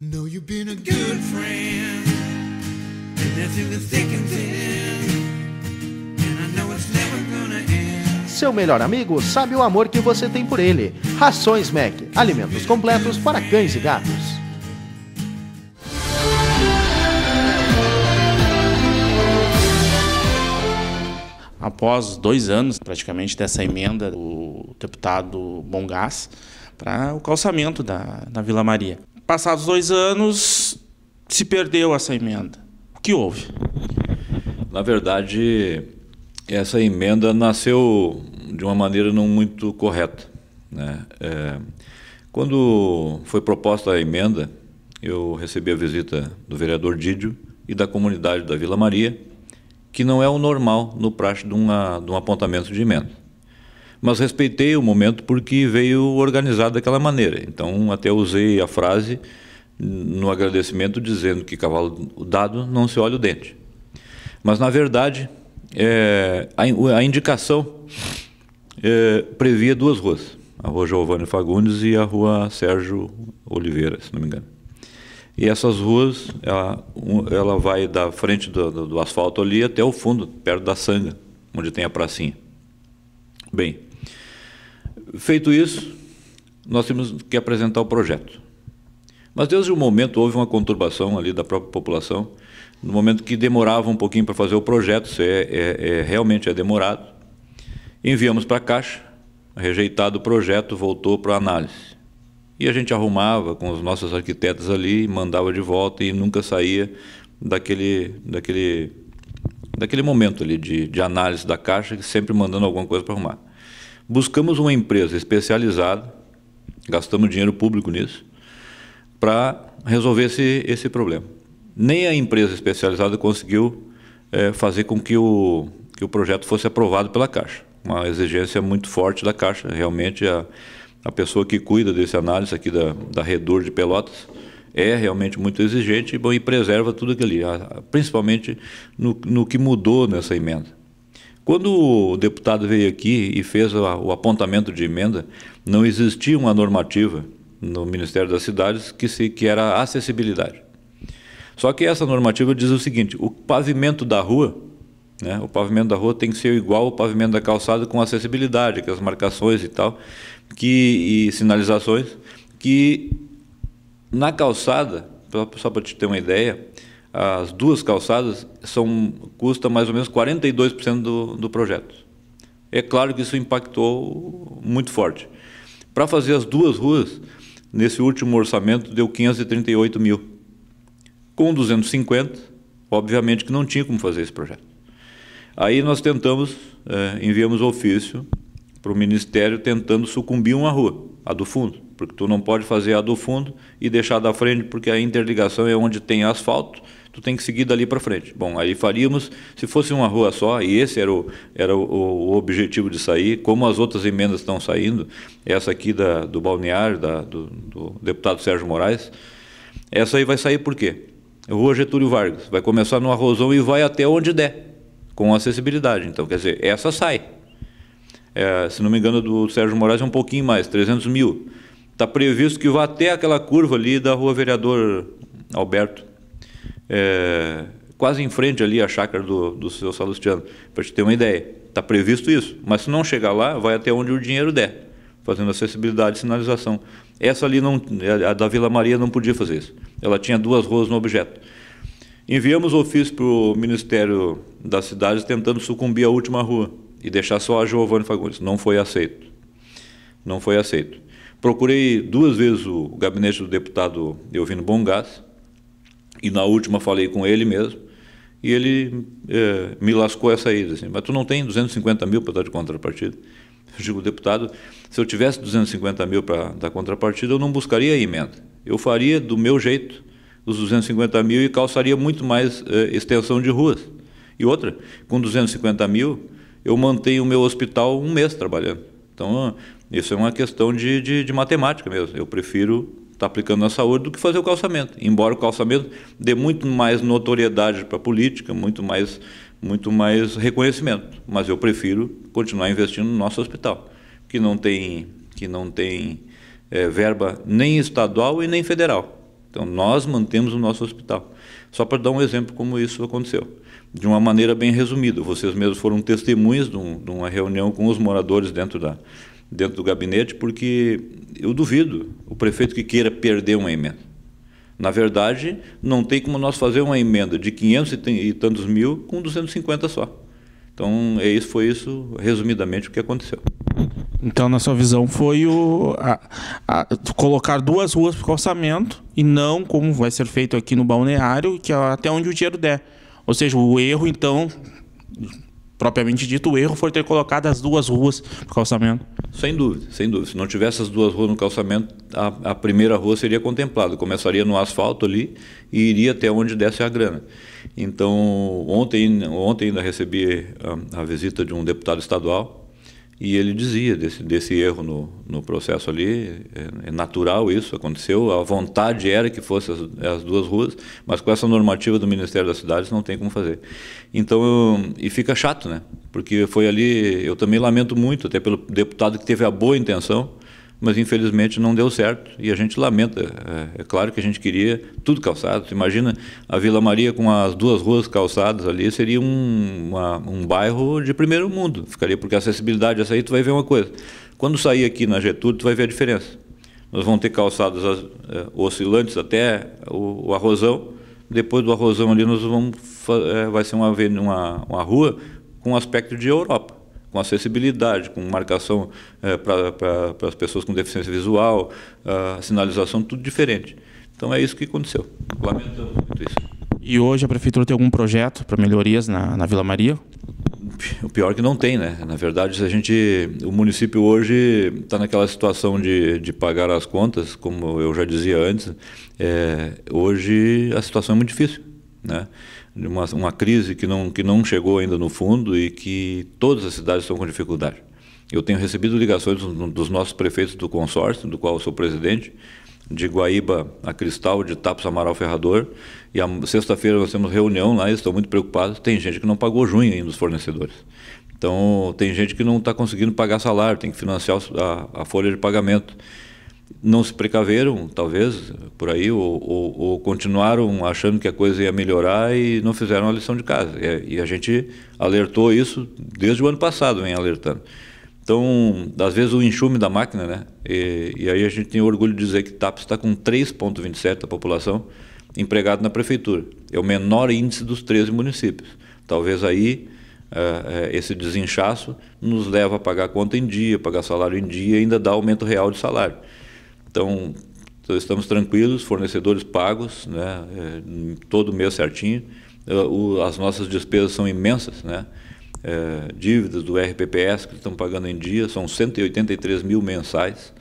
Know you've been a good friend, and that's the thick and thin. Seu melhor amigo sabe o amor que você tem por ele. Rações Mac, alimentos completos para cães e gatos. Após dois anos, praticamente, dessa emenda do deputado Bongás para o calçamento da, da Vila Maria. Passados dois anos, se perdeu essa emenda. O que houve? Na verdade, essa emenda nasceu de uma maneira não muito correta. Né? É, quando foi proposta a emenda, eu recebi a visita do vereador Dídio e da comunidade da Vila Maria, que não é o normal no praxe de, uma, de um apontamento de emenda mas respeitei o momento porque veio organizado daquela maneira. Então, até usei a frase no agradecimento dizendo que cavalo dado não se olha o dente. Mas, na verdade, é, a, a, indicação é, previa duas ruas, a rua Giovanni Fagundes e a rua Sérgio Oliveira, se não me engano. E essas ruas, ela, ela vai da frente do, do, do asfalto ali até o fundo, perto da Sanga, onde tem a pracinha. Bem, Feito isso, nós temos que apresentar o projeto. Mas desde o momento houve uma conturbação ali da própria população, no momento que demorava um pouquinho para fazer o projeto, isso é, é, é realmente é demorado. Enviamos para a Caixa, rejeitado o projeto, voltou para análise. E a gente arrumava com os nossos arquitetos ali, mandava de volta e nunca saía daquele, daquele, daquele momento ali de, de análise da Caixa, sempre mandando alguma coisa para arrumar. Buscamos uma empresa especializada, gastamos dinheiro público nisso, para resolver esse, esse problema. Nem a empresa especializada conseguiu é, fazer com que o, que o projeto fosse aprovado pela Caixa. Uma exigência muito forte da Caixa. Realmente, a, a pessoa que cuida desse análise aqui da, da redor de Pelotas é realmente muito exigente bom, e preserva tudo aquilo, principalmente no, no que mudou nessa emenda. Quando o deputado veio aqui e fez o apontamento de emenda, não existia uma normativa no Ministério das Cidades que, se, que era acessibilidade. Só que essa normativa diz o seguinte: o pavimento da rua, né, o pavimento da rua tem que ser igual ao pavimento da calçada com acessibilidade, que as marcações e tal, que, e sinalizações, que na calçada, só para te ter uma ideia, as duas calçadas são custa mais ou menos 42% do, do projeto. É claro que isso impactou muito forte. Para fazer as duas ruas, nesse último orçamento deu 538 mil. Com 250, obviamente que não tinha como fazer esse projeto. Aí nós tentamos, eh, enviamos ofício para o Ministério tentando sucumbir uma rua, a do fundo porque tu não pode fazer a do fundo e deixar da frente, porque a interligação é onde tem asfalto, tu tem que seguir dali para frente. Bom, aí faríamos, se fosse uma rua só, e esse era o, era o, o objetivo de sair, como as outras emendas estão saindo, essa aqui da, do balneário, da, do, do deputado Sérgio Moraes, essa aí vai sair por quê? Rua Getúlio Vargas, vai começar no Arrozão e vai até onde der, com acessibilidade. Então, quer dizer, essa sai. É, se não me engano, do Sérgio Moraes é um pouquinho mais, 300 mil. Está previsto que vá até aquela curva ali da rua Vereador Alberto, é, quase em frente ali à chácara do, do seu Salustiano, para te ter uma ideia. Está previsto isso, mas se não chegar lá, vai até onde o dinheiro der, fazendo acessibilidade e sinalização. Essa ali, não, a da Vila Maria, não podia fazer isso. Ela tinha duas ruas no objeto. Enviamos ofício para o Ministério das Cidades tentando sucumbir à última rua e deixar só a Giovanni Fagundes. Não foi aceito. Não foi aceito. Procurei duas vezes o gabinete do deputado Elvino Bongás, e na última falei com ele mesmo, e ele é, me lascou essa ida, assim, mas tu não tem 250 mil para dar de contrapartida? Eu digo, deputado, se eu tivesse 250 mil para dar contrapartida, eu não buscaria a emenda. Eu faria do meu jeito os 250 mil e calçaria muito mais é, extensão de ruas. E outra, com 250 mil, eu mantenho o meu hospital um mês trabalhando. Então, isso é uma questão de, de, de matemática mesmo. Eu prefiro estar tá aplicando na saúde do que fazer o calçamento. Embora o calçamento dê muito mais notoriedade para a política, muito mais, muito mais reconhecimento. Mas eu prefiro continuar investindo no nosso hospital, que não tem, que não tem é, verba nem estadual e nem federal. Então, nós mantemos o nosso hospital. Só para dar um exemplo como isso aconteceu. De uma maneira bem resumida, vocês mesmos foram testemunhas de, um, de uma reunião com os moradores dentro, da, dentro do gabinete, porque eu duvido o prefeito que queira perder uma emenda. Na verdade, não tem como nós fazer uma emenda de 500 e tantos mil com 250 só. Então, é isso, foi isso, resumidamente, o que aconteceu. Então, na sua visão, foi o, a, a, colocar duas ruas para o calçamento e não como vai ser feito aqui no balneário, que é até onde o dinheiro der. Ou seja, o erro, então, propriamente dito, o erro foi ter colocado as duas ruas para o calçamento. Sem dúvida, sem dúvida. Se não tivesse as duas ruas no calçamento, a, a primeira rua seria contemplada. Começaria no asfalto ali e iria até onde desse a grana. Então, ontem, ontem ainda recebi a, ah, a visita de um deputado estadual e ele dizia desse, desse erro no, no processo ali, é, é, natural isso, aconteceu, a vontade era que fossem as, as, duas ruas, mas com essa normativa do Ministério das Cidades não tem como fazer. Então, eu, e fica chato, né? Porque foi ali, eu também lamento muito, até pelo deputado que teve a boa intenção, mas infelizmente não deu certo e a gente lamenta. É, é, claro que a gente queria tudo calçado. Imagina a Vila Maria com as duas ruas calçadas ali, seria um, uma, um bairro de primeiro mundo. Ficaria porque a acessibilidade, essa aí tu vai ver uma coisa. Quando sair aqui na Getúlio, tu vai ver a diferença. Nós vamos ter calçados é, oscilantes até o, o, arrozão. Depois do arrozão ali, nós vamos é, vai ser uma, uma, uma rua com aspecto de Europa com acessibilidade, com marcação é, eh, para as pessoas com deficiência visual, a sinalização, tudo diferente. Então é isso que aconteceu. Lamentamos muito isso. E hoje a prefeitura tem algum projeto para melhorias na, na Vila Maria? O pior é que não tem, né? Na verdade, a gente, o município hoje está naquela situação de, de pagar as contas, como eu já dizia antes. É, hoje a situação é muito difícil né? uma, uma crise que não, que não chegou ainda no fundo e que todas as cidades estão com dificuldade. Eu tenho recebido ligações dos nossos prefeitos do consórcio, do qual eu sou presidente, de Guaíba a Cristal, de Tapos Amaral Ferrador, e sexta-feira nós temos reunião lá, eles estão muito preocupados, tem gente que não pagou junho ainda dos fornecedores. Então, tem gente que não está conseguindo pagar salário, tem que financiar a, a folha de pagamento não se precaveram, talvez, por aí, ou, ou, ou, continuaram achando que a coisa ia melhorar e não fizeram a lição de casa. E, e a gente alertou isso desde o ano passado, vem alertando. Então, às vezes o enxume da máquina, né? E, e aí a gente tem orgulho de dizer que TAPS está com 3,27% da população empregado na prefeitura. É o menor índice dos 13 municípios. Talvez aí uh, esse desinchaço nos leva a pagar conta em dia, pagar salário em dia e ainda dá aumento real de salário. Então, estamos tranquilos, fornecedores pagos, né, é, todo mês certinho. É, as nossas despesas são imensas, né? É, dívidas do RPPS que estão pagando em dia são 183 mil mensais.